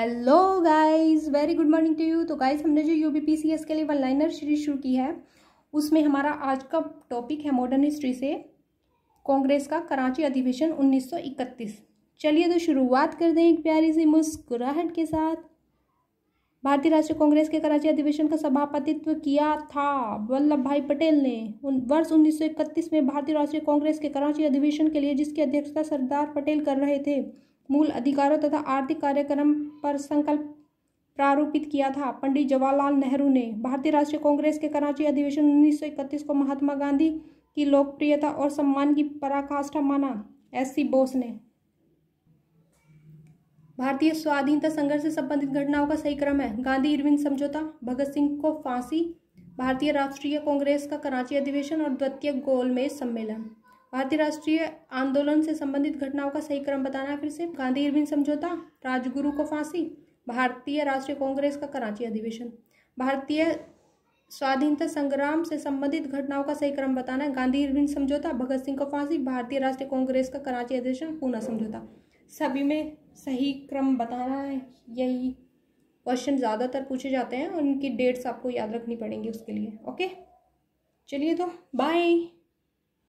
hello guys very good morning to you तो guys हमने जो यू के लिए वन लाइनर सीरीज शुरू की है उसमें हमारा आज का टॉपिक है मॉडर्न हिस्ट्री से कांग्रेस का कराची अधिवेशन 1931 चलिए तो शुरुआत कर दें एक प्यारी सी मुस्कुराहट के साथ भारतीय राष्ट्रीय कांग्रेस के कराची अधिवेशन का सभापतित्व किया था वल्लभ भाई पटेल ने उन वर्ष 1931 में भारतीय राष्ट्रीय कांग्रेस के कराची अधिवेशन के लिए जिसकी अध्यक्षता सरदार पटेल कर रहे थे मूल अधिकारों तथा आर्थिक कार्यक्रम पर संकल्प प्रारूपित किया था पंडित जवाहरलाल नेहरू ने भारतीय राष्ट्रीय कांग्रेस के कराची अधिवेशन 1931 को महात्मा गांधी की लोकप्रियता और सम्मान की पराकाष्ठा माना एस सी बोस ने भारतीय स्वाधीनता संघर्ष से संबंधित घटनाओं का सही क्रम है गांधी इरविन समझौता भगत सिंह को फांसी भारतीय राष्ट्रीय कांग्रेस का कराची अधिवेशन और द्वितीय गोलमेज सम्मेलन भारतीय राष्ट्रीय आंदोलन से संबंधित घटनाओं का सही क्रम बताना है फिर से गांधी इरविन समझौता राजगुरु को फांसी भारतीय राष्ट्रीय कांग्रेस का कराची अधिवेशन भारतीय स्वाधीनता संग्राम से संबंधित घटनाओं का सही क्रम बताना है गांधी इरविन समझौता भगत सिंह को फांसी भारतीय राष्ट्रीय कांग्रेस का कराची अधिवेशन पूना समझौता सभी में सही क्रम बताना है यही क्वेश्चन ज़्यादातर पूछे जाते हैं और उनकी डेट्स आपको याद रखनी पड़ेंगी उसके लिए ओके चलिए तो बाय